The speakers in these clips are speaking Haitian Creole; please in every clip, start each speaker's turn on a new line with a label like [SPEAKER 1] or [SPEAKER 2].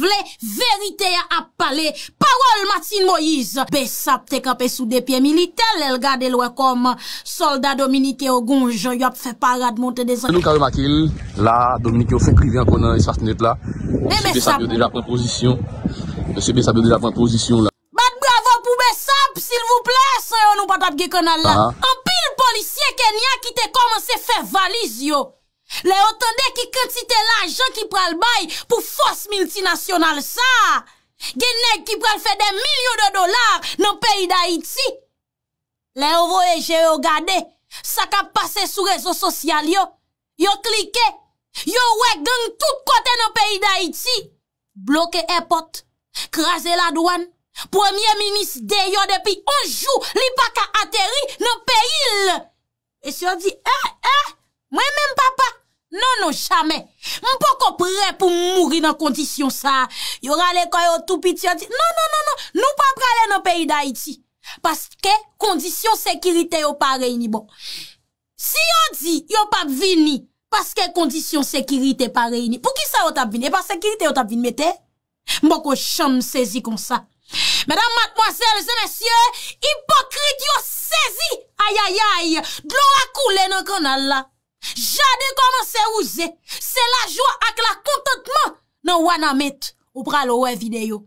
[SPEAKER 1] Vérité ap pale, parol Matin Moïse Besap te kapè sou de piè militel, el gade louè kom Soldat Dominique Ogunj, yo yop fè parad monte de zan Nou kare makil, la Dominique Ogunj fè privè an konan, y sart nèt la eh, Mè Besap Mè Besap yo deja pren pozisyon Mè Besap yo deja pren pozisyon la Mat bravo pou Besap, sil vou ples, ah ah. yo nou patat gè konan la An pil polisye kenya ki te koman se fè valiz yo Le yo tande ki kantite la anjan ki pral bay pou fos miltinasyonal sa. Genèk ki pral fe de milyon de dolar nan peyi da iti. Le yo vo e je yo gade, sa ka pase sou rezo sosyal yo. Yo klike, yo wek gen tout kote nan peyi da iti. Bloke epot, krasen la douan. Premier minis de yo depi anjou li pa ka ateri nan peyi l. E se yo di, eh, eh, mwen men papa. Non, non, chame. Mwen pa ko pre pou mouri nan kondisyon sa. Yon rale kwa yo toupiti. Non, non, non, non. Nou pa pre ale nan peyi da iti. Paske kondisyon sekirite yo pare ini bon. Si yon di, yon pa vini. Paske kondisyon sekirite pare ini. Pou ki sa yo tap vini? E pa sekirite yo tap vini. Mwen te? Mwen pa ko chanm sezi kon sa. Mwenan matmwazel, semen sye. Hipokrit yo sezi. Aya, aya, aya. Dlo akule nan kon ala. Jade koman se ouze, se la jwa ak la kontatman nan wana met ou pra lo we videyo.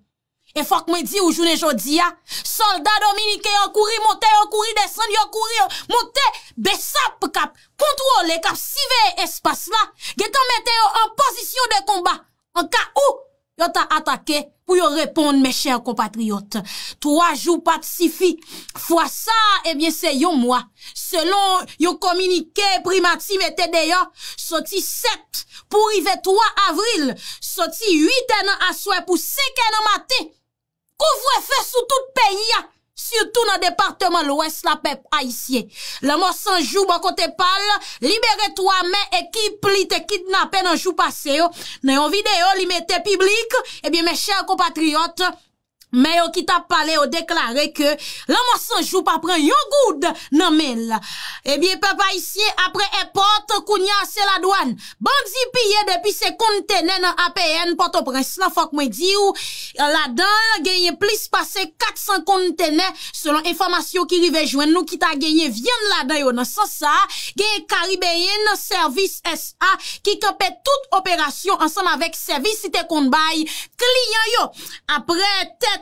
[SPEAKER 1] E fok mwen di ou jounen jodi ya, soldat Dominike yon kouri monte, yon kouri desen, yon kouri monte, besap kap, kontrole kap, sive espas la, getan meteyo an pozisyon de komba, an ka ou. yo ta atake pou yo reponde mechèr kompatriyote. Troa jou pat sifi, fwa sa, ebyen eh se yon mwa. Selon yo komunike primati metè deyo, soti sept pou rive troa avril, soti yiten an aswe pou seken an matè. Kou vwe fe sou tout peyi ya? Soutou nan departement l'Ouest la pep a isye. La mò sanjou mò bon kote pal, libere to a men ekip li te kidnapen anjou pase yo. Nan yon videyo li me te piblik, ebyen eh me chèr kompatriot. Me yo ki ta pale yo deklare ke la mwa sanjou pa pren yon goud nan mel. Ebyen eh pe pa isye apre epote kounya se la douan. Bandi piye depi se kontene nan APN poto pres. La fok mwen di ou la dan genye plis pase 400 kontene selon informasyon ki li vejwen nou ki ta genye vyen la dan yo nan sasa. Genye karibéye nan servis SA ki kepe tout operasyon ansam avek servisite kontbay kliyan yo. Apre ten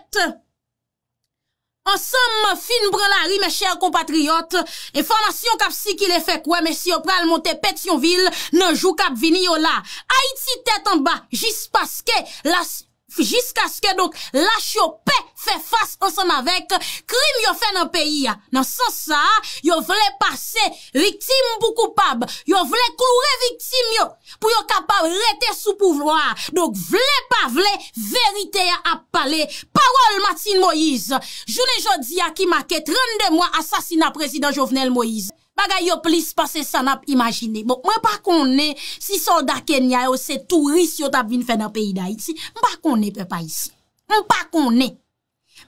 [SPEAKER 1] Ensem fin br la ri me chèr kompatriot Enfamasyon kap si ki le fè kwe Mè si yo pral monte pet yon vil Nè jou kap vini yo la Ha iti tèt an ba jis paske las Jiska skè donk lache yo pe fe fas ansan avek krim yo fe nan peyi ya. Nan san sa yo vle pase liktim pou koupab. Yo vle koure liktim yo pou yo kapab rete sou pouvloa. Donk vle pa vle verite ya ap pale. Pawal Matin Moïse. Jounen jodi ya ki make 32 mwa asasina prezident Jovenel Moïse. Bagay yo plis pase san ap imajine. Bon, mwen pa kon ne si soldat Kenya yo se turist yo tap vin fe nan peyi da iti. Mwen pa kon ne pe pa iti. Mwen pa kon ne.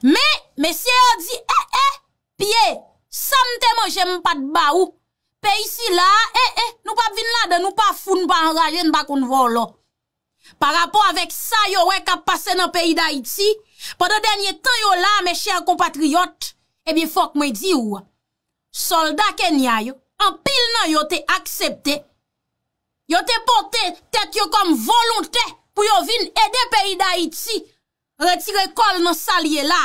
[SPEAKER 1] Me, mesye yo di e eh, e, eh, pi e, samte mo jem pat ba ou. Peyi si la e e, nou pa vin la de nou pa foun, nou pa anrajen, nou pa kon volo. Par rapport avek sa yo wek ap pase nan peyi da iti, pa de denye tan yo la me chen kompatriyot, e bi fok mwen di ou a. Soldat Kenya yo, anpil nan yo te aksepte, yo te pote tek yo kom volonte pou yo vin ede peyi da iti, retire kol nan salye la.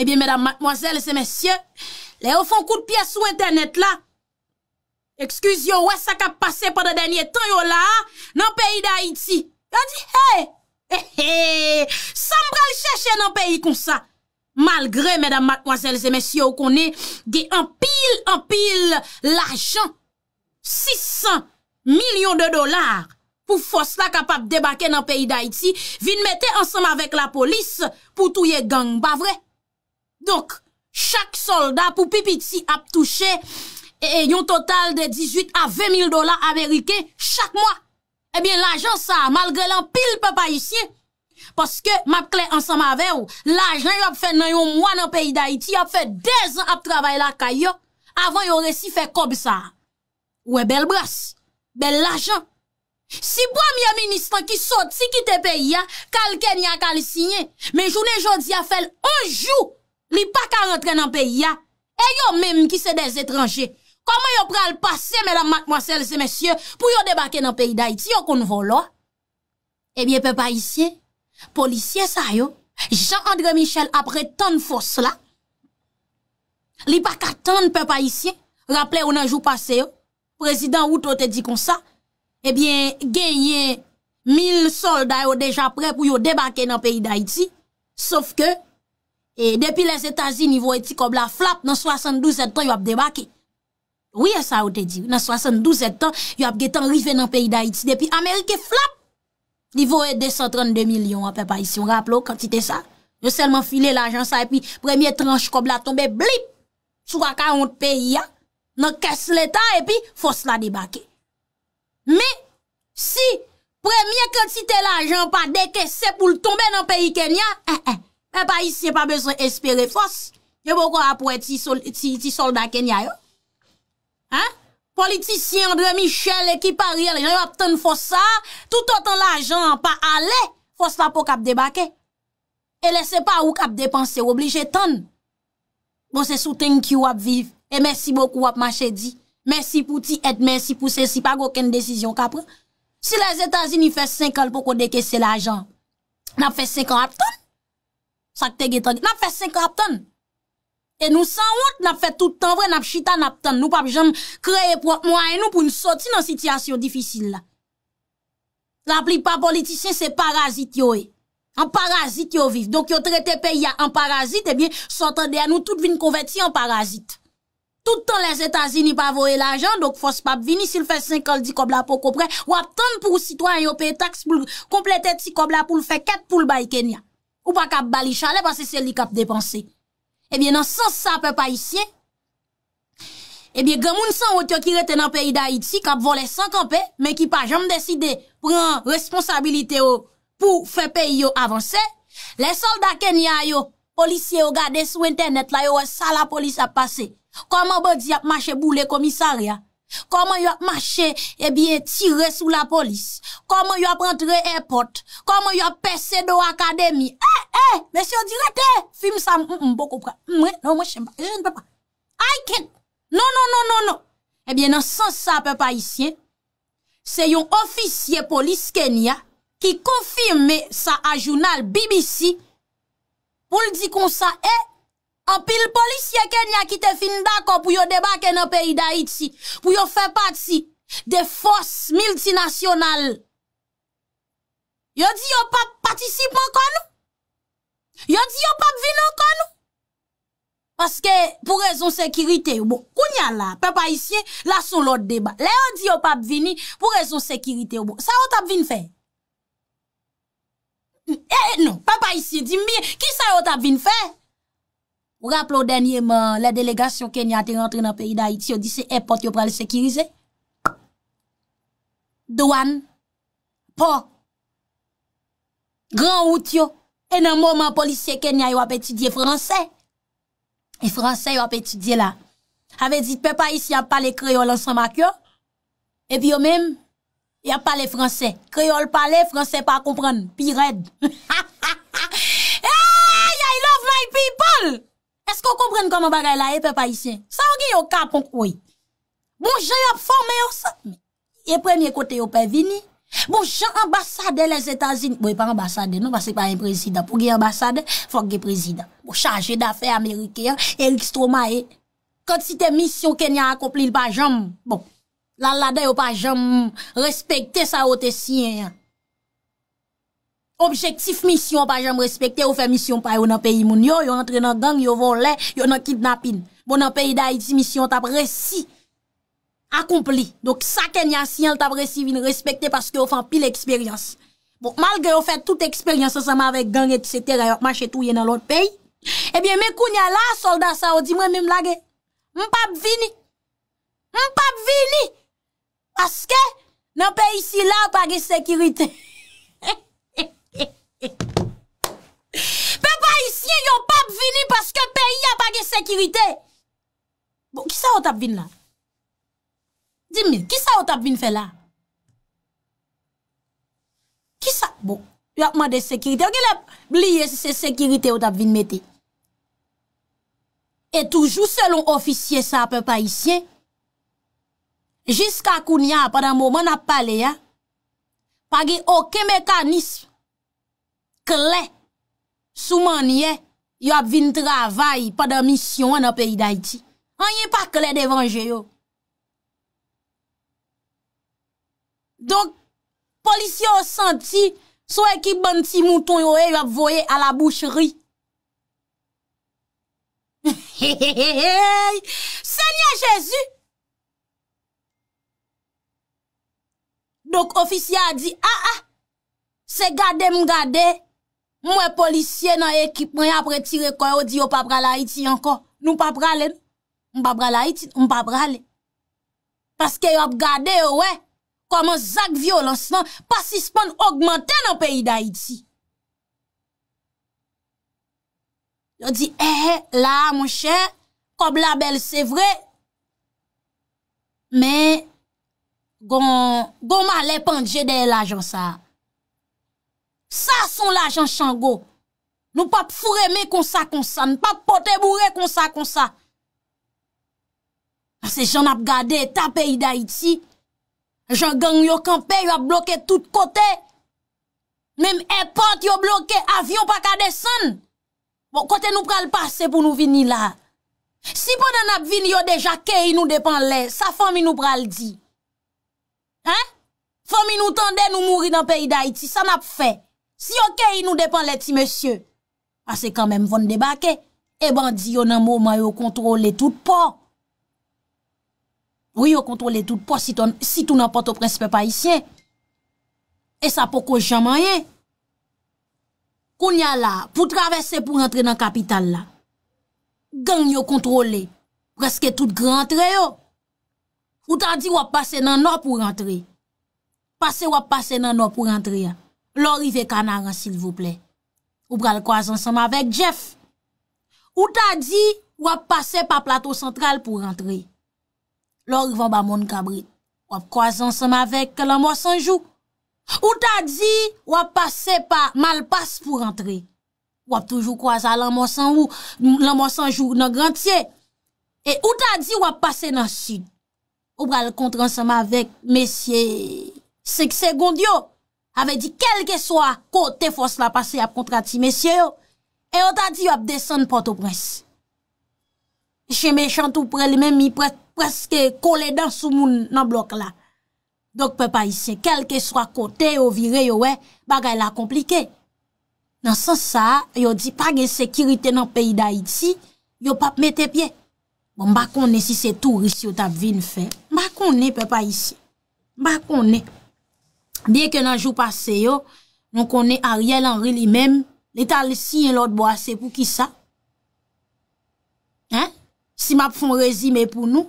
[SPEAKER 1] Ebi, mèdam, mwazèl, se mèsyè, le yo fon kou de piye sou internet la, ekskuz yo wè sa ka pase poda denye tan yo la nan peyi da iti. Yo di, hey, hey, hey, sanm kal chèche nan peyi kon sa. Malgré, mesdames, mademoiselles et messieurs, ou konè, gè en pile, en pile, l'ajan, 600 milyon de dolar, pou fos la kapap debake nan peyi d'Haïti, vin mette ansama vek la polis, pou touye gang, ba vre? Donk, chak soldat pou pipi ti ap touche, e yon total de 18 à 20 mil dolar Amerike, chak mwa, ebyen eh l'ajan sa, malgré l'en pile pe païsye, ebyen l'ajan sa, malgré l'en pile pe païsye, Paske, map kle ansan ma ve ou, lajan yo ap fè nan yo mwa nan peyi da iti, yo ap fè dez an ap travay la ka yo, avan yo resi fè kob sa. Ou e bel bras, bel lajan. Si pwa mye ministan ki soti ki te peyi ya, kalken ya kal sinye, men jounen jodi a fèl, anjou, li pa ka rentren nan peyi ya, e yo menm ki se dez etranje. Koman yo pral pase, menam, makmwansel, se mesye, pou yo debake nan peyi da iti, yo kon volo? Ebyen eh pe pa isye? Polisye sa yo, Jean-André Michel apre ton fos la, li pa ka ton pe pa isye, raple ou nan jou pase yo, prezident Wouto te di kon sa, ebyen eh genye mil solda yo deja pre pou yo debake nan peyi da iti, sof ke, depi les Etasie nivou eti kob la flap, nan 72 etan yo ap debake. Ouye sa yo te di, nan 72 etan yo ap getan rive nan peyi da iti, depi Amerike flap, Nivou e 232 milyon apè pa isi. On rapple ou kantite sa. Yo selman file l'ajan sa epi premye tranche kob la tombe blip. Sura 40 peyi ya. Non kes l'eta epi fos la debake. Me si premye kantite l'ajan pa deke se pou l'tombe nan peyi Kenya. En eh, en. Eh, Mè pa isi yon pa bezon espere fos. Yo moko apwe ti solda Kenya yo. En? politisyen, André Michel, ekip a rire, lè jan yon ap ton fòs sa, tout an ton l'ajan an pa ale, fòs la pou kap debake. E lè se pa ou kap depanse, woblije ton. Bon se souten ki wap viv, e mèsi boku wap mèche di, mèsi pou ti et mèsi pou se si, pa gòkèn desisyon kapre. Si lè zè tazini fè sèn kal pou kodeke se l'ajan, nap fè sèn ka ap ton, sak te getan, nap fè sèn ka ap ton. E nou san wot nap fet toutan vre nap chita nap tan. Nou pap jom kreye pwa mwen nou pou nou soti nan sityasyon difisil la. Rappli pa politisyen se parazit yo e. Eh. An parazit yo viv. Donk yo trete pe ya an parazit e eh bien sotan de an nou tout vin konveti an parazit. Toutan les Etats-Unis pa vore la jan. Donk fos pap vini sil fe sen kol di kobla pou kopre. Ou ap tan pou sitwa yo pe tax pou komplete ti kobla pou l fe ket pou l bay Kenya. Ou pa kap bali chale pa se sel li kap depanse. Ebyen eh nan sens sa pe pa isye. Ebyen gamoun san wot yo ki rete nan peyi da iti kap vole sankanpe. Men ki pa jom deside pren responsabilite yo pou fe peyi yo avanse. Le solda ken ya yo polisye yo gade sou internet la yo wè sa la polis ap pase. Koman bo di ap mache bou le komisari ya? Koman yo mache, ebyen eh tire sou la polis Koman yo prantre airport Koman yo perse do akademi Eh, eh, meseyo direte Fime sa m boko pra Mwe, mwen shen pa, jen pe pa Ayken, non, non, non, non, non Ebyen eh nan sens sa pe pa isye Se yon ofisye polis Kenya Ki konfime sa a jounal BBC Poul di kon sa e eh, apil polisye kenya ki te fin da ko pou yo deba kenyo peyi da iti, pou yo fe pati de fos miltinasyonal. Yo di yo pap patisip an konou? Yo di yo pap vin an konou? Paske pou rezon sekirite yo bo. Kou nyan la, pepa isye, la sou lot deba. Le yo di yo pap vini pou rezon sekirite yo bo. Sa yo tap vin fe? Non, pepa isye, di mbiye, ki sa yo tap vin fe? Wraple ou denye man, le delegasyon kenya te rentre nan peyi da iti yo, di se e pot yo prale sekirize. Douan, po, gran ou tiyo, e nan mouman polisye kenya yo ap etudye franse. E franse yo ap etudye la. Ave dit pe pa isi ap pale kreol ansan mak yo, e vyo men, ap pale franse. Kreol pale, franse pa kompran, pi red. Hey, I love my people! Esko kompren koman bagay la e eh, pe payisyen? Sa ou ge yo kapon kouy? Bon, je yon forme yo sa. E prenyen kote yo pe vini. Bon, je ambasade les Etats-Unis. Bon, e pa ambasade, non, pa se pa yon prezidant. Po ge ambasade, fok ge prezidant. Bon, chaje dafe Amerikean, elikistro ma e. Eh. Kote si te misyon kenya akopli l pa jom. Bon, lalade yo pa jom. Respekte sa ou te siyen ya. Eh. Objektif misyon pa jan m respekte, ou fe misyon pa yo nan peyi moun yo, yo entre nan gang, yo volè, yo nan kidnapin. Bo nan peyi da iti misyon tap resi, akompli. Dok sa ken yansi yon tap resi vin respekte paske yo fan pil eksperyans. Bo malge yo fe tout eksperyans asama avek gang et setera, yo manche touye nan lot peyi. Ebyen eh me kounya la solda sa, o di mwen mèm lage, m pap vini. M pap vini! Aske, nan peyi si la apage sekirite. Pe pa isye yon pap vini Paske pe yon apage sekirite Bon, ki sa wot ap vini la? Dimi, ki sa wot ap vini fe la? Ki sa? Bon, yon apman de sekirite Oge le bliye se sekirite wot ap vini meti E toujou selon ofisye sa pe pa isye Jiska koun ya, padan moun ap pale ya Page okey mekanism kle, soumanye, yo ap vin travay, pa da misyon an ap e iday ti. An yen pa kle devanje yo. Dok, polisyon senti, sou ekip ban ti mouton yo e, yo ap voye ala boucheri. Senye Jezu! Dok, ofisyon di, a, a, ah, ah, se gade m gade, Mwen policye nan ekip mwen apre tire kon yo di yo pa pralay iti yon kon. Nou pa pralay. Mwen pa pralay iti. Mwen pa pralay. Paske yo ap gade yo we. Koman zak violons nan. Pas ispon augmente nan peyi da iti. Yo di ehe eh, la mwen chen. Kob label se vre. Men. Gon. Gon ma le panje de la jonsa a. Sa son la jan chango, nou pa pou fureme konsa konsa, nou pa pou pote bourre konsa konsa. Se jan ap gade, ta peyi da iti, jan gang yo kampe, yo ap bloke tout kote. Mem e pote yo bloke avyon pa kade son. Kote nou pral pase pou nou vini la. Si pou nan ap vini yo deja keyi nou depan le, sa fomi nou pral di. Fomi nou tende nou mouri nan peyi da iti, sa nan ap fey. Si yo ke yi nou depan lè ti mèsyè, a ah, se kan mèm von debake, e ban di yo nan mouman yo kontrole tout pa. Ou yo kontrole tout pa si tout nan pato prinspe pa isye. E sa poko jaman ye. Koun ya la, pou travesse pou rentre nan kapital la, gen yo kontrole preske tout grand tre yo. Ou tan di wap pase nan no pou rentre. Pase wap pase nan no pou rentre ya. Lò rive kanaran sil vople. Ou pral kwa zan seman vek Jeff. Ou ta di wap pase pa plato sentral pou rentre. Lò rivan ba moun kabri. Wap kwa zan seman vek la mwos anjou. Ou ta di wap pase pa malpas pou rentre. Wap toujou kwa zan la mwos anjou nan grantye. E ou ta di wap pase nan sud. Ou pral kontran seman vek mesye Sekse Gondyo. Ave di kelke swa kote fos la pase ap kontrati mesye yo. E yo ta di yo ap desen porto pres. Che mechant ou prele men mi preske kole dan sou moun nan blok la. Dok pe pa isye, kelke swa kote yo vire yo we, bagay la komplike. Nan sens sa, yo di pa gen sekirite nan peyi da iti, yo pap mette pie. Bon bako ne si se tou risi yo tap vin fe. Bako ne pe pa isye, bako ne. Biye ke nan jou pase yo, non konen Ariel Henry li mem, li tal si yon lot bo ase pou ki sa. Hein? Si map fon rezime pou nou,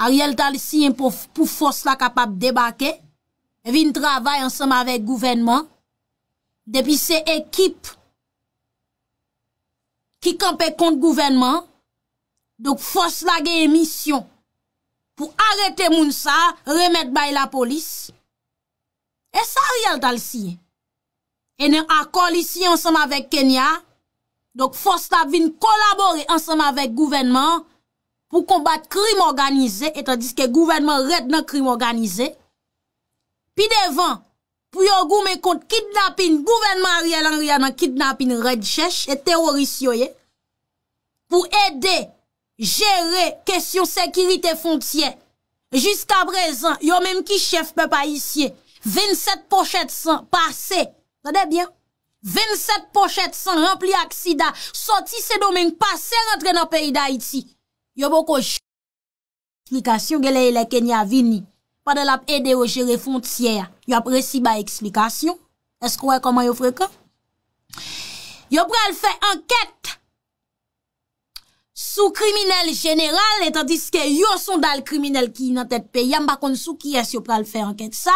[SPEAKER 1] Ariel tal si yon pou fos la kapap debake, e vin travay ansam avek gouvenman, depi se ekip ki kampe kont gouvenman, dok fos la gen misyon pou arete moun sa, remet bay la polis, E sa riyal dal siye? E nan akol isye ansanm avek Kenya, dok fos ta vin kolabore ansanm avek gouvenman pou kombat krim organize, etan diske gouvenman red nan krim organize. Pi devan, pou yo gou me kont kidnapin, gouvenman riyal an riyan an kidnapin red chèche, et terorisyoye, pou ede, jere, kèsyon sekirite fontyen. Jiska brezan, yo menm ki chèf pe pa isye, 27 pochet san, pase, lade bien, 27 pochet san, rempli aksida, soti se domen, pase, rentre nan peyi da iti, yo boko j... explikasyon, geleye le Kenya vini, padel ap ede yo jere fontye, yo ap resi ba explikasyon, eskouwe koman yo freke? Yo pral fe anket, sou kriminel jeneral, etan diske yo son dal kriminel ki nan tet peyi, yamba kon sou ki es yo pral fe anket sa,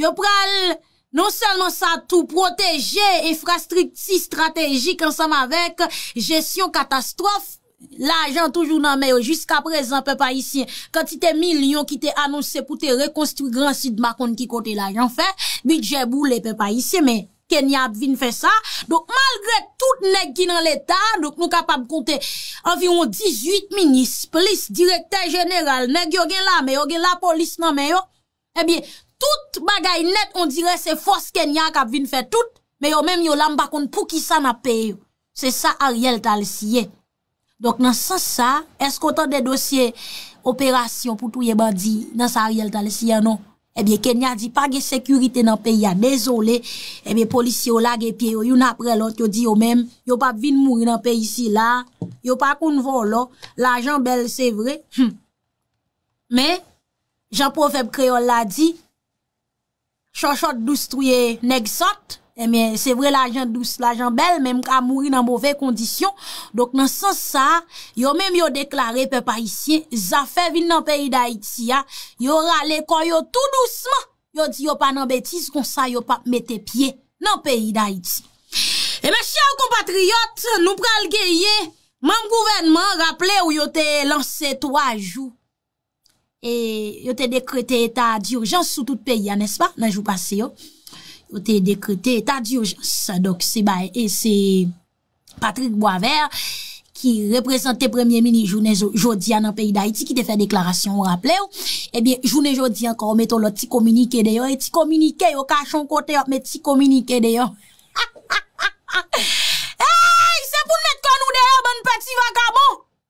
[SPEAKER 1] Yo pral, non selman sa tou proteje, infrastripti strategik ansam avek, jesyon katastrof, la ajan toujou nan meyo, jiska prezant pe pa isye, kanti te milyon ki te anonsè pou te rekonstrui gran si de makon ki kote la ajan fe, bidje boule pe pa isye, men kenyap vin fe sa, dok malgre tout nek ki nan l'Etat, dok nou kapab kote environ 18 minis, polis, direkter jeneral, nek yo gen la, men yo gen la polis nan meyo, ebyen, tout bagay net, on dire se fos Kenya kap vin fè tout, me yo menm yo lambakoun pou ki sa na peyo, se sa a riyel tal siye. Dok nan sa sa, esk o tan de dosye, operasyon pou tou ye ban di, nan sa a riyel tal siye non, eby Kenya di pa ge sekurite nan peyo, ya dezole, eby polisyon la ge piyo, yon apre lot, yon di yo menm, yo pap vin mouri nan peyo si la, yo pakoun volo, la jan bel se vre, me, jan profep kreol la di, Chochot dous touye negsot, e eh men se vre la jen dous, la jen bel, menm ka mouri nan bove kondisyon. Dok nan san sa, yo menm yo deklare pe parisyen, zafè vin nan peyi da iti ya, yo rale kon yo tout dousman, yo di yo pa nan betis kon sa yo pa mette pie nan peyi da iti. E eh men chè ou kompatriyot, nou pral geye, manm gouvenman raple ou yo te lanse to a jou. E yo te dekrete etat di urjans sou tout peyi an, nes pa? nan jou pase yo yo te dekrete etat di urjans dok se ba, e se Patrick Boisvert ki represente premier mini jounen jodi an an peyi da iti ki te fe deklarasyon, ou rappele ou ebyen eh jounen jodi an kon meton lò ti kominike deyo e ti kominike yo kachon kote yo meti ti kominike deyo hei, eh, se pou net kon ou deyo moun pati vakabo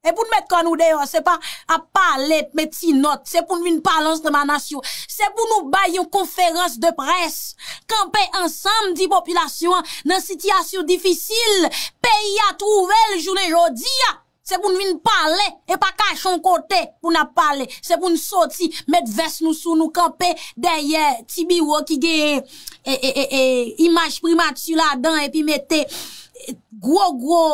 [SPEAKER 1] E pou nou met kanou deyon, se pa apalet met ti not, se pou nou vin palans de manasyon. Se pou nou bay yon konferans de pres, kampen ansam di populasyon nan sityasyon difisil, peyi a trouvel jounen jodi ya, se pou nou vin palen, e pa kachon kote pou nou apalen. Se pou nou soti met ves nou sou nou kampen deyen tibi wakige e imaj primat sou la dan epi mette gwo euh, gwo.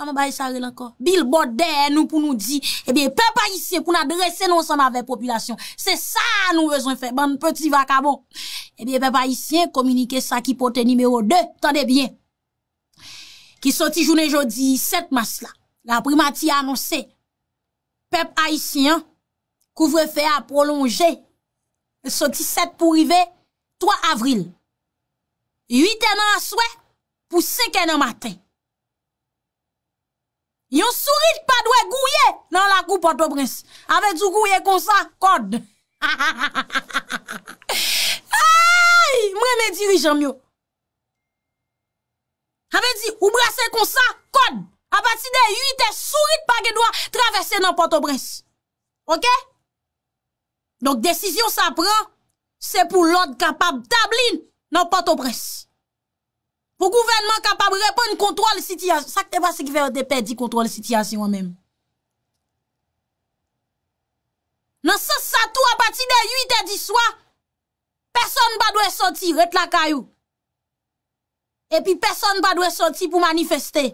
[SPEAKER 1] Kwa mwen bayisare lankor, bil bod den nou pou nou di. Ebyen eh pep ayisyen pou nou adrese nou san ave populasyon. Se sa nou vezon fe, ban petit vakabon. Ebyen eh pep ayisyen, komunike sa ki pote nimeyo 2, tande bien. Ki soti jounen jodi 7 mas la. La primati anonse, pep ayisyen, kouvrefe a prolonje. Soti 7 pou rive, 3 avril. 8 anan aswe, pou sekene maten. Yon sourit pa dwe gouye nan la kou Port-au-Bresse. Ave di ou gouye konsa, kode. Ay, mwen men dirijan myo. Ave di ou brase konsa, kode. A pati de, yon te sourit pa genwa travese nan Port-au-Bresse. Ok? Donk, desisyon sa pran, se pou lot kapab tabline nan Port-au-Bresse. Fou gouvenman kapabre, repon kontrol sityasyon. Sak te va se ki ve o depè di kontrol sityasyon mèm. Nan se sa tou a pati de 8 et 10 swa, person ba dwe soti ret la kayou. E pi person ba dwe soti pou manifestè.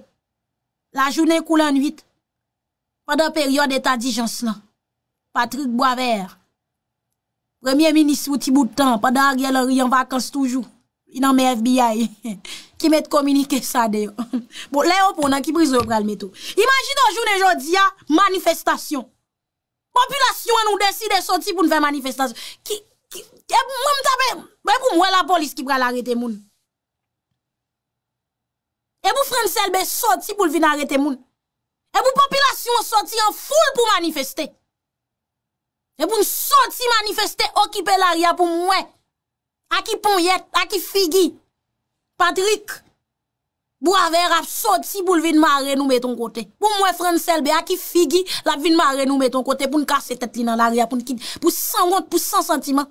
[SPEAKER 1] La jounè kou lan 8, padan peryon de ta di janslan. Patrick Boisvert, premye minis pou ti boutan, padan agye lor yon vakans toujou. I nan mè FBI, ki mè te kominike sa deyo. Bo, le yo pou nan ki prise yo pral metou. Imanjite o joun e jòdia, manifestasyon. Popilasyon an ou deside soti pou nve manifestasyon. Ki, ki, ki, e mwen mtape, mwen pou mwen la polis ki pral arete moun. E pou fren selbe soti pou lvin arete moun. E pou populasyon soti an foul pou manifesté. E pou nsoti manifesté, okipe larya pou mwen mwen. A ki Ponyet, a ki Figi, Patrick, bo ave rap sot si bou vin ma re nou me ton kote. Bou mwen fren selbe, a ki Figi, la vin ma re nou me ton kote pou n kase tet li nan l aria, pou n kid, pou san wot, pou san sentiman.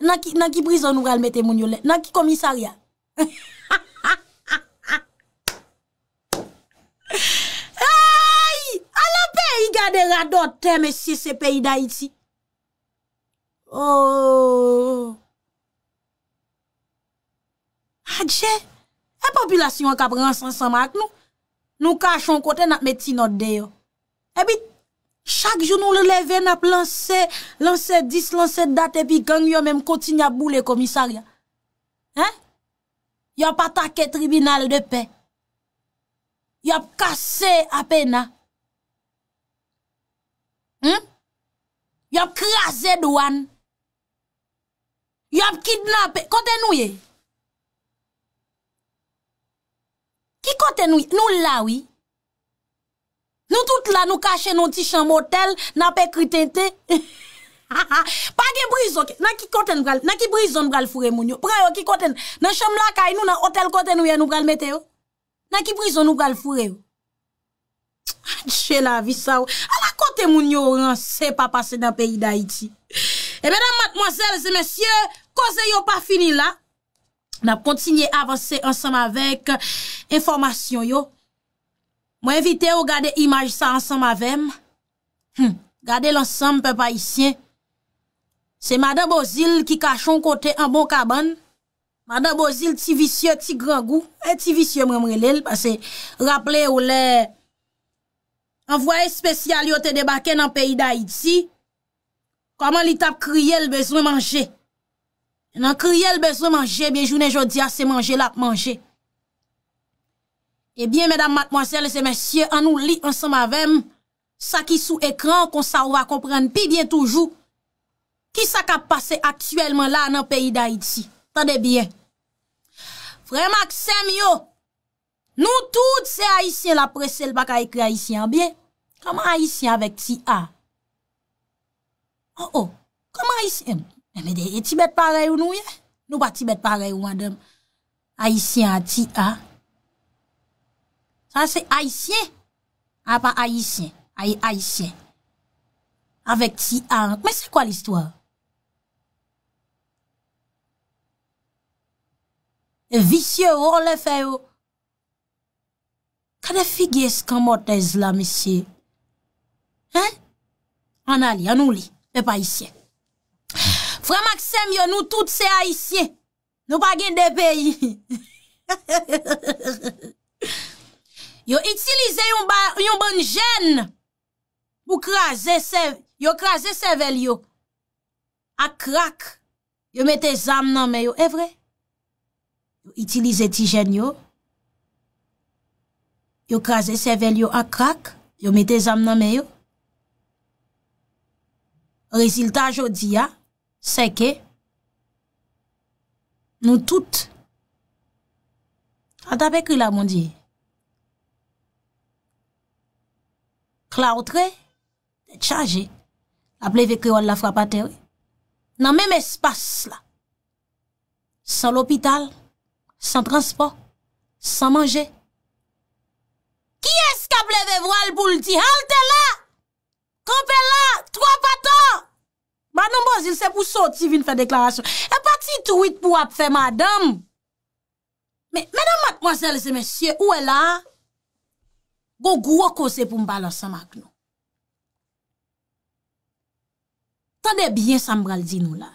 [SPEAKER 1] Nan ki, nan ki prison ouvre al mette moun yole, nan ki komisaria. Ay, a la pe yi gade la dot, teme si se pe yi da iti. Oh. Adje, e popilasyon kap ren san san mak nou, nou ka chon kote nap meti not deyo. E bit, chak joun nou le leve nap lanse, lanse dis, lanse date, epi gang yo menm koti nyap bou le komisarya. He? Yop atake tribunal de pe. Yop kase apena. He? Yop krasen douan. Yo ap kidnap, konten nou ye? Ki konten nou, nou lawi? Nou tout la nou kache nou ti chan motel, napè kritente? Pagè brisonke, nan ki konten bral, nan ki brison bral fure moun yo? Preyo, ki konten, nan chan blakay nou nan hotel konten nou ye nou bral meteyo? Nan ki brison nou bral fure yo? Dje la vi sa ou. A la konten moun yo, an se pa pase nan peyi da iti. E eh, menam matmoazel, se men sye, Koze yo pa fini la. Nap kontinye avanse ansanm avek euh, informasyon yo. Mwen evite yo gade imaj sa ansanm avem. Gade lansanm pe pa isyen. Se Mada Bozil ki kachon kote an bon kaban. Mada Bozil ti visye, ti gran gou. Eh, ti visye mwen mwen lel. Pase raple ou le envoye spesyal yo te debake nan peyi da iti. Koman li tap kriye l bezwen manje. Nan kriye l bezo manje, bie jounen jodia se manje l ap manje. E bie, medam matmoasele se mesye, an ou li ansa mavem, sa ki sou ekran, kon sa ou va kompren pi bie toujou, ki sa ka pase aktuelman la nan peyi da Haiti. Tade bie. Frey Maxem yo, nou tout se Haitien la prese l baka ekri Haitien bie. Kama Haitien vek ti a? An oh, o, oh. kama Haitien bie? E ti bet pare ou nou ye? Nou pa ti bet pare ou mandem. Aisyen a ti an. Sa se aisyen? A pa aisyen. A e aisyen. A vek ti an. Kme se kwa l'istwa? E visye ou, an le fe ou. Kade figye skan motez la, misye? An a li, an ou li. Pe pa aisyen. Frè Maksèm yo nou tout se a isye. Nou pa gen de peyi. Yo itilize yon bon jen pou kraze sevel yo ak krak. Yo mette zam nan meyo. Evre. Yo itilize ti jen yo. Yo kraze sevel yo ak krak. Yo mette zam nan meyo. Reziltaj yo di ya. Seke, nou tout, at ap ekri la moun diye. Klaotre, chaje, ap leve kri wala frapa teri. Nan menm espas la. San l'opital, san transport, san manje. Ki esk ap leve vwal pou ldi? Halte la! Kompe la! Tro pato! Madame Bozil se pou soti vin fè deklarasyon. E pati tweet pou ap fè madame. Men, menan matmozèl zè mèsyè, ou e la? Gon gwo kose pou mbalan sa mak nou. Tande byen sa mbral di nou la.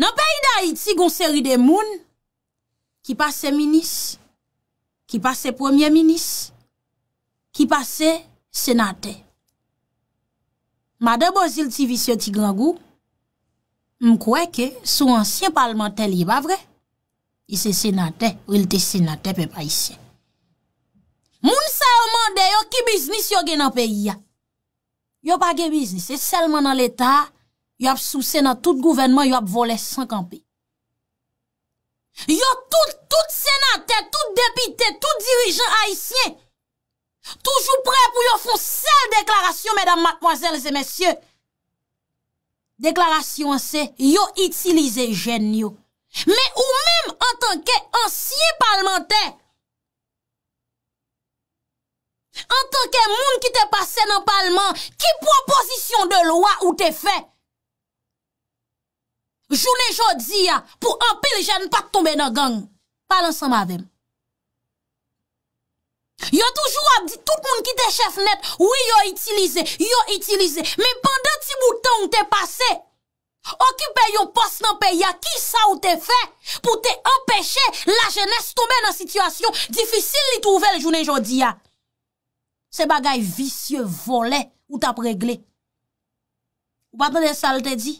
[SPEAKER 1] Nan peyi da Haiti gon seri de moun, ki pase minis, ki pase premier minis, ki pase senate. Madè bo zil ti visyo ti gran gou, m kwe ke sou ansyen parlmantel yi bavre, yi se senate, ou yil te senate pe pa isyen. Moun sa yo mande, yo ki biznis yo gen an peyi ya. Yo pa gen biznis, se selman an l'Etat, yo ap sou senate, tout gouvenman yo ap vole san kampe. Yo tout, tout senate, tout depite, tout dirijen a isyen, Toujou prè pou yo fon sel deklarasyon, medan matmoazèl zè mèsyè. Deklarasyon se, yo itilize jèn yo. Mè ou mèm an tanke ansye palman te. An tanke moun ki te pase nan palman, ki pwaposisyon de lwa ou te fe. Joune jòdzi ya, pou anpil jèn pat tombe nan gang. Palansan ma vèm. Yo toujou ap di tout moun ki te chef net Ou yo itilize, yo itilize Me pandan ti boutan ou te pase Okipe yon pos nan pe Ya ki sa ou te fe Pou te empeshe la jenese Tome nan situasyon Difisil li touve le jounen jodi ya Se bagay visye volè Ou tap regle Ou patan de sal te di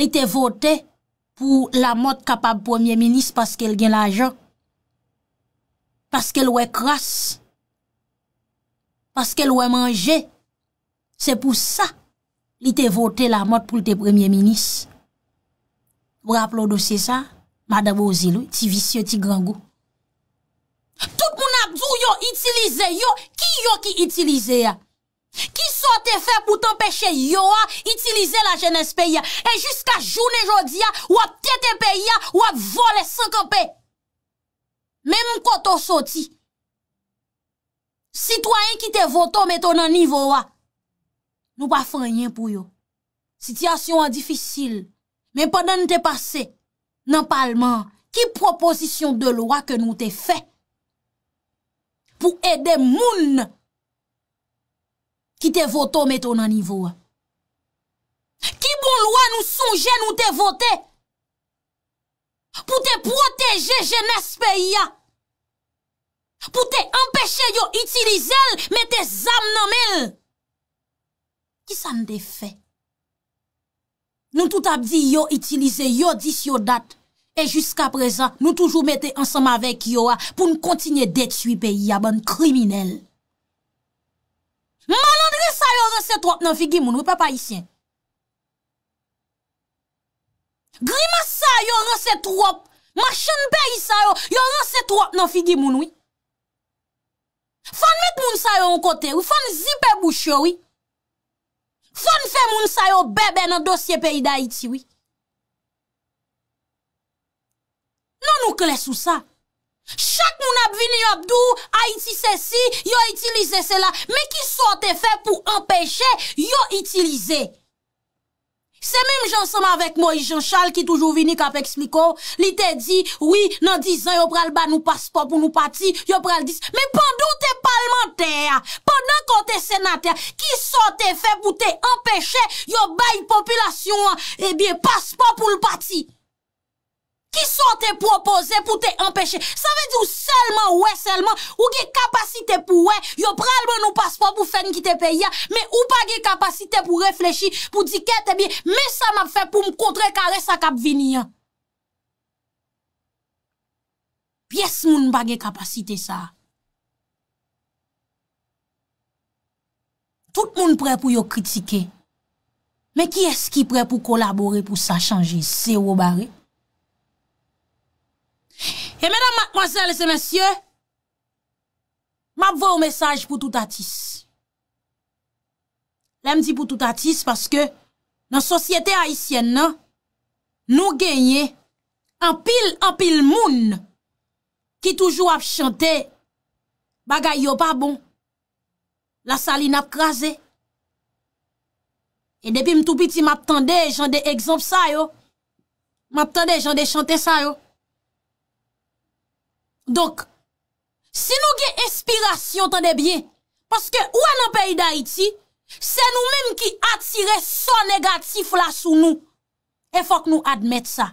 [SPEAKER 1] Li te vote Pou la mot kapab premier minis Paske el gen la jok Paske l wè kras. Paske l wè manje. Se pou sa, li te vote la mot pou te premier-ministre. Wè ap lò dosye sa, mada bozi lò, ti visye, ti grangou. Tout moun ap dò yon itilize yon, ki yon ki itilize ya? Ki sote fè pou t'empeche yon a itilize la jenès pe ya? E jiska joun e jodi ya, wò tete pe ya, wò vole sènke pe ya. men mkoto soti, sitwayen ki te voto meton nan nivou a, nou pa fanyen pou yo. Sityasyon an difisil, men pandan te pase nan palman, ki proposisyon de lwa ke nou te fe, pou ede moun ki te voto meton nan nivou a. Ki bon lwa nou souje nou te vote, pou te proteje genes peyi a, pou te empèche yo itilize el, mette zam nan mel. Ki san de fe? Nou tout ap di yo itilize, yo dis yo dat, e jusqu'a prezan, nou toujou mette ansama vek yo a, pou nou kontinye detui pe yabon kriminel. Manan gri sa yo rense trop nan figi moun, wè pa pa isyen. Grima sa yo rense trop, machan pe isa yo, yo rense trop nan figi moun, wè. Fon mèk moun sa yo an kote, fon zipè bouchè, fon fè moun sa yo bebe nan dosye peyi da iti, non nou kle sou sa, chak moun ap vini yo ap dou, a iti se si, yo itilize se la, mè ki sou te fè pou empèche, yo itilize. Se mèm jansèm avèk Moïse Jean Charles ki toujou vini kap ekspliko, li te di, wè nan 10 an yo pral ba nou paspo pou nou pati, yo pral dis, mè pandou te palmentè a, pandan kon te senatè a, ki son te fè pou te empèche yo bayi populasyon a, eh ebyen paspo pou nou pati. Ki son te propose pou te empeshe? Sa ve di ou selman oue selman? Ou ge kapasite pou oue? Yo pralbe nou paspo pou fen ki te peya? Me ou pa ge kapasite pou reflechi? Pou dike te biye? Me sa map fe pou m kontre kare sa kap vini ya? Pyes moun pa ge kapasite sa? Tout moun pre pou yo kritike. Me ki es ki pre pou kolabore pou sa chanje? Se ou bari? Et mesdames, mademoiselles et messieurs, m'avvoi ou mesaj pou tout atis. La m'di pou tout atis, paske nan sosyete haisyen nan, nou genye, an pil, an pil moun, ki toujou ap chante, bagay yo pa bon, la sali nap kaze, e depi m'tou piti m'ap tende, jan de ekzomp sa yo, m'ap tende, jan de chante sa yo, Donk, si nou gen espirasyon tande bie, paske ou an an peyi da iti, se nou menm ki atire so negatif la sou nou, e fok nou admet sa.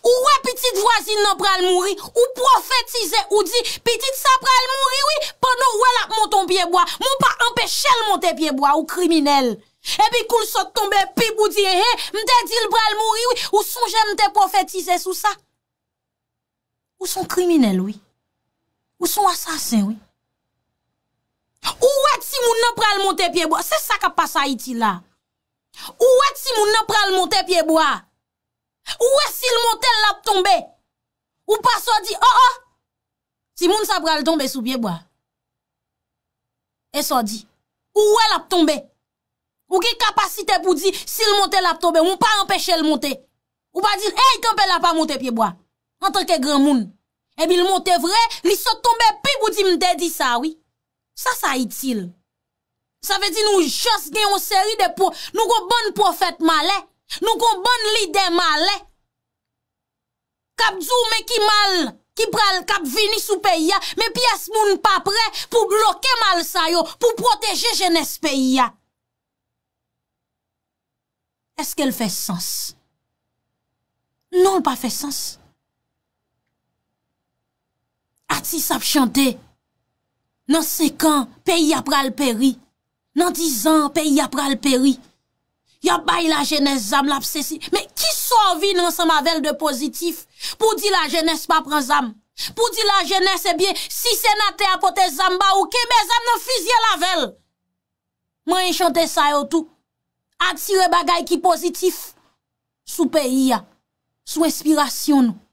[SPEAKER 1] Ou ou a pitit vwazin nan pral mouri, ou profetize ou di, pitit sa pral mouri, pou nou ou el ap monton bieboa, moun pa empeshe l monton bieboa ou kriminel. E bi koul sot tombe pip ou eh, eh, di, mte dil pral mouri, ou sou jen mte profetize sou sa. Ou son kriminel oui? Ou son asasen oui? Ou wet si moun nan pral monte pyebo? Se sa kap pa sa iti la? Ou wet si moun nan pral monte pyebo a? Ou wet si l monte l ap tombe? Ou pa so di, oh oh! Si moun sa pral tombe sou pyebo a? E so di, ou wet l ap tombe? Ou ki kapasite pou di, si l monte l ap tombe, moun pa empeshe l monte? Ou pa di, hey, kempe la pa monte pyebo a? an tanke gen moun. Ebi l moun te vre, li se tombe pi boudi mde di sawi. Sa sa itil. Sa ve di nou jas gen yon seri de pou, nou kon bon profet male, nou kon bon lider male. Kap zou me ki mal, ki pral kap vini sou pe ya, me pi es moun pa pre, pou bloke mal sayo, pou proteje jen es pe ya. Es ke l fe sens? Nou l pa fe sens? Ati sap eh chante, nan sekan peyi apral peri, nan di zan peyi apral peri, ya bay la jenese zan l apse si, me ki sou avi nan san mavel de pozitif, pou di la jenese pa pran zan, pou di la jenese e bie, si senate apote zan ba ouke, me zan nan fizye la vel. Man yon chante sa yo tou, ati re bagay ki pozitif, sou peyi ya, sou espirasyon nou.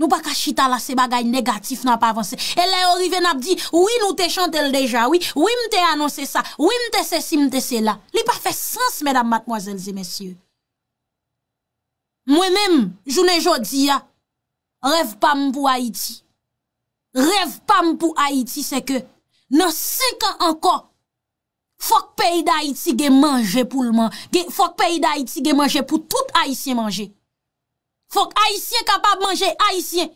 [SPEAKER 1] Nou pa ka chita la se bagay negatif nan pa avanse. E le orive nan ap di, oui nou te chante el deja, oui mte anonse sa, oui mte se si mte se la. Li pa fe sens, medam matmoazelze, mesye. Mwen mem, jounen jodi ya, rev pam pou Haiti. Rev pam pou Haiti, se ke nan se kan anko, fok pey da Haiti ge manje pou lman. Fok pey da Haiti ge manje pou tout Haitien manje. Fok aisyen kapab manje, aisyen.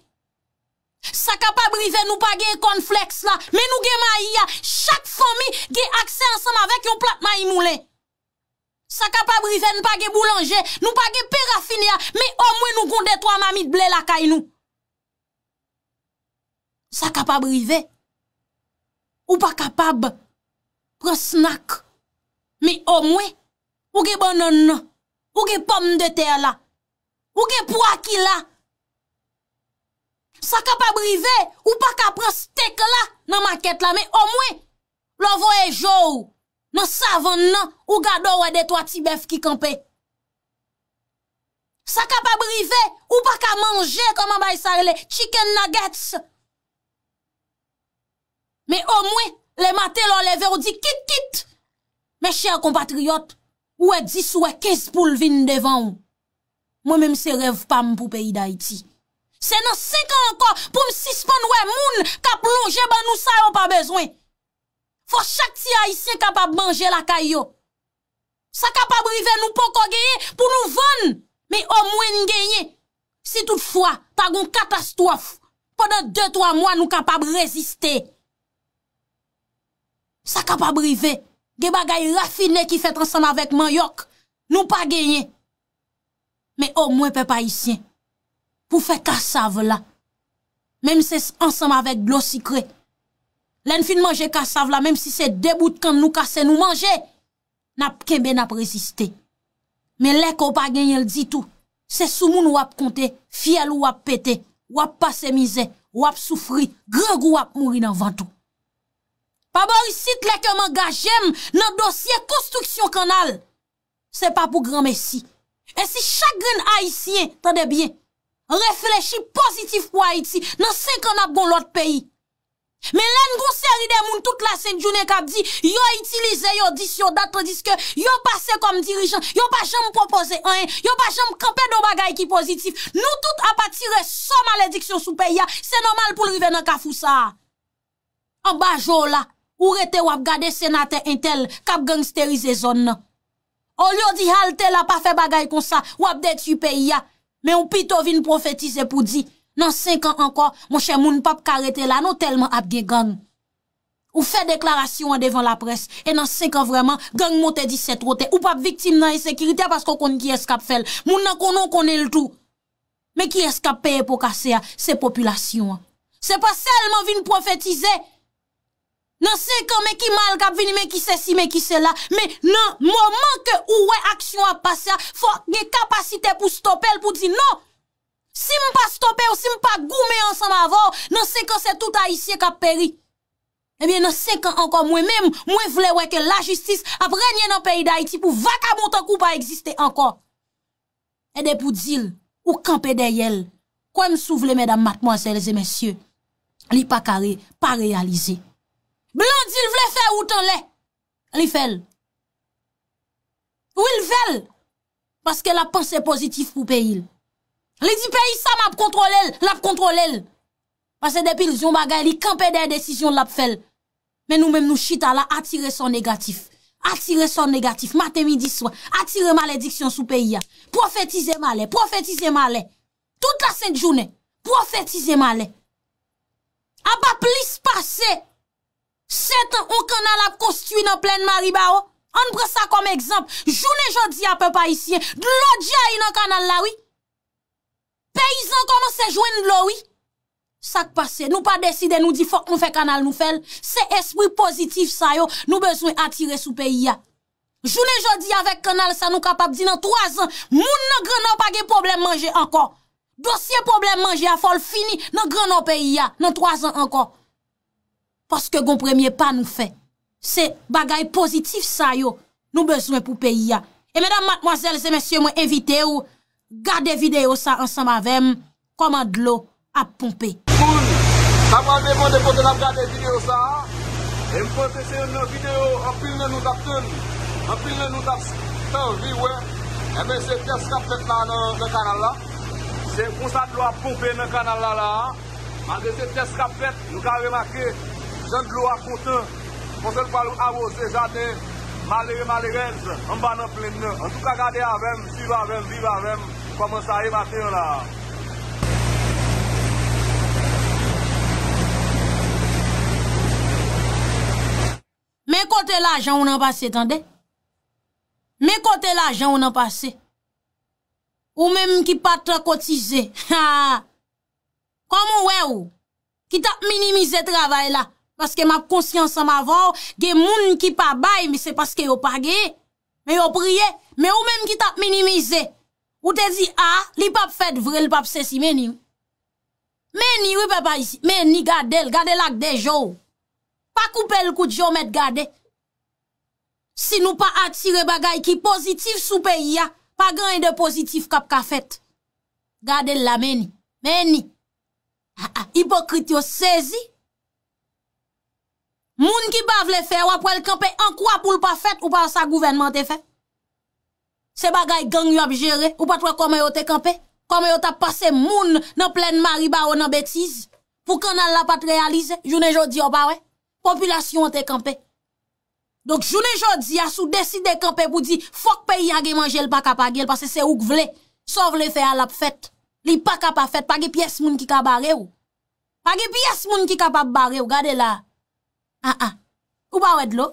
[SPEAKER 1] Sa kapab rive nou pa ge kon fleks la, men nou ge mayiya, chak fami ge akse ansam avek yon plat mayi moulè. Sa kapab rive nou pa ge boulanje, nou pa ge perafinia, men omwe nou konde to a mami de ble la kay nou. Sa kapab rive, ou pa kapab pre snak, men omwe ou ge bonon, ou ge pom de ter la, Ou gen pou akila. Sa ka pa brive, ou pa ka pran stek la nan maket la. Me omwe, lo voye jou, nan savon nan, ou gado wede to ati bef ki kampe. Sa ka pa brive, ou pa ka manje, kama bay sarile, chicken nuggets. Me omwe, le mate lor leve ou di kit kit. Me chèr kompatriot, ou e dis ou e kes pou lvin devan ou. Mwen menm se rev pa m pou peyi da iti. Se nan 5 an anko pou m sispon wè moun kap louje ban nou sa yon pa bezwen. Fos chak ti a isye kapab manje la kayo. Sa kapab rive nou poko genye pou nou von. Me o mwen genye. Si toutfwa tagon katastrof. Pon nan 2-3 mwan nou kapab reziste. Sa kapab rive. Ge bagay rafine ki fet ansan avèk man yok. Nou pa genye. Me o mwen pe pa isyen, pou fe kassav la, menm se ansam avek blo sikre, len fin manje kassav la, menm si se debout kan nou kasse nou manje, nap kembe nap resiste. Men lek opa genyel ditou, se sou moun wap konte, fiel wap pete, wap pase mize, wap soufri, grek wap mouri nan vantou. Pabar bon, isit lek man gajem, nan dosye konstruksyon kanal, se pa pou gran mesi. E si chakren a yisiye, tadebyen, reflechi pozitif kwa iti, nan sen kan ap gon lot peyi. Men lan goun seri de moun tout la sen djunen kap di, yo itilize yo dis yo datre diske, yo pase kom dirijan, yo pa jom propose an, yo pa jom kaper do bagay ki pozitif. Nou tout ap atire son malediksyon sou peyi ya, se nomal pou lrive nan kafou sa. An ba jow la, ou rete wap gade senate entel kap geng sterize zon nan. Ou lyo di halte la pa fe bagay kon sa, ou ap det yu peyi ya. Men ou pito vin profetize pou di, nan 5 an anko, monshe moun pap karete la, nou telman ap gen gang. Ou fe deklarasyon an devan la pres, e nan 5 an vreman, gang monte di set rote. Ou pap viktim nan yi sekirite, pasko kon ki eskap fel. Moun nan konon konen l'tou. Men ki eskap peye pou kase ya, se populasyon an. Se pa selman vin profetize. nan se kon men ki mal kap vini men ki se si men ki se la, men nan mwen manke ouwe aksyon ap pase a, fwa nge kapasite pou stopel pou di nan. Si mwen pa stopel, si mwen pa goume ansan avon, nan se kon se tout a isye kap peri. Ebyen nan se kon ankon mwen men mwen vle weke la justis ap renyen an peyi da iti pou vaka moutan kou pa egziste ankon. Eh Ede pou dil, ou kampe deyel, kwen m sou vle men dam mat mwazelze men sye, li pa kare, pa realize. Blandi l vle fè ou tan lè, li fèl. Ou il vèl, baske la panse pozitif pou peyi l. Li di peyi sa map kontrol el, lap kontrol el. Basè depil, zyon bagay, li kampe der desisyon lap fèl. Men nou menm nou chita la, atire son negatif. Atire son negatif, matè midi swan, atire malediksyon sou peyi ya. Profetize ma lè, profetize ma lè. Tout la sènt jounè, profetize ma lè. Aba plis pasè, Sèt an ou kenal ap kostuy nan plèn Maribaro, an bre sa kom ekzamp, jounen jodi apè pa isyen, lò djè ay nan kenal lawi. Peyizan konon se jwen lòwi. Sak pase, nou pa deside nou di fok nou fe kenal nou fel, se espri pozitif sa yo, nou bezwen atire sou peyi ya. Jounen jodi avek kenal sa nou kapap di nan troazan, moun nan grenan pa ge problem manje ankon. Dosye problem manje a fol fini nan grenan peyi ya, nan troazan ankon. Paske gon premye pa nou fe Se bagay pozitif sa yo Nou bezwen pou peyi ya E medan madmoazel se mesye mwen evite ou Gade videyo sa ansan mavem Komad lo ap pompe Koun, saman de mwen depo Den ap gade videyo sa E mpote se mwen videyo Anpilnen nou dap ten Anpilnen nou dap ten vi we E mwen se tes kap fet la nan kanal la Se mwen sa dlo ap pompe Nan kanal la la Anpilnen nou dap ten vi we Mwen se lwa kote, mwen se lwa avose, jade, malere malere, mwen banan plen nan. An tou ka gade avem, sive avem, vive avem, koman sa e maten la. Men kote la ajan ou nan pase, tande? Men kote la ajan ou nan pase? Ou men ki patra kotize? Koman we ou ki tap minimize travay la? Paske map konsyans an ma vò, ge moun ki pa bay, mi se paske yo page, me yo priye, me ou menm ki tap minimize. Ou te zi, a, li pap fèt vre, li pap sè si meni. Meni, meni gade l, gade l ak de jò. Pa koupe l kout jò met gade. Si nou pa atire bagay ki pozitif sou peyi ya, pa gen yon de pozitif kap ka fèt. Gade l la meni. Meni. Ah, ah, hipokrit yo sè zi, Moun ki ba vle fè, wap wèl kampe an kwa pou l pa fèt ou pa sa gouvenman te fè? Se bagay gang yon ap jere, ou pa twa kome yo te kampe? Kome yo tap pase moun nan plen mari ba ou nan betiz? Pou kanal la pat realize? Jounen jodi yo ba wè? Populasyon te kampe. Donk jounen jodi asou deside kampe pou di fok peyi a ge manje l pa kapagel pase se ou k vle. Sov le fè al ap fèt. Li pa kapafèt. Page piyes moun ki ka bare ou. Page piyes moun ki ka pap bare ou. Gade la. A ah, a, ah. ou ba wad lou?